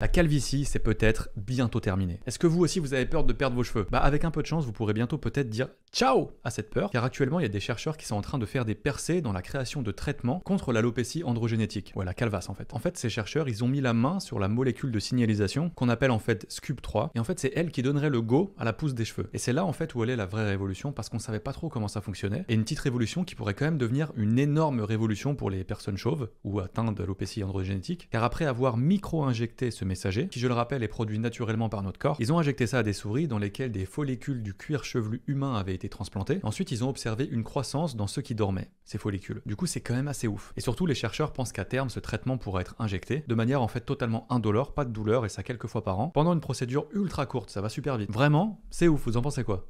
La calvitie, c'est peut-être bientôt terminé. Est-ce que vous aussi vous avez peur de perdre vos cheveux Bah avec un peu de chance, vous pourrez bientôt peut-être dire ciao à cette peur, car actuellement il y a des chercheurs qui sont en train de faire des percées dans la création de traitements contre l'alopécie androgénétique, ou la calvasse en fait. En fait, ces chercheurs, ils ont mis la main sur la molécule de signalisation qu'on appelle en fait SCUB3, et en fait c'est elle qui donnerait le go à la pousse des cheveux. Et c'est là en fait où elle est la vraie révolution, parce qu'on savait pas trop comment ça fonctionnait, et une petite révolution qui pourrait quand même devenir une énorme révolution pour les personnes chauves ou atteintes d'alopécie androgénétique, car après avoir micro-injecté ce messager, qui je le rappelle est produit naturellement par notre corps, ils ont injecté ça à des souris dans lesquelles des follicules du cuir chevelu humain avaient été transplantés. Ensuite, ils ont observé une croissance dans ceux qui dormaient, ces follicules. Du coup, c'est quand même assez ouf. Et surtout, les chercheurs pensent qu'à terme, ce traitement pourrait être injecté de manière en fait totalement indolore, pas de douleur et ça quelques fois par an, pendant une procédure ultra courte, ça va super vite. Vraiment, c'est ouf, vous en pensez quoi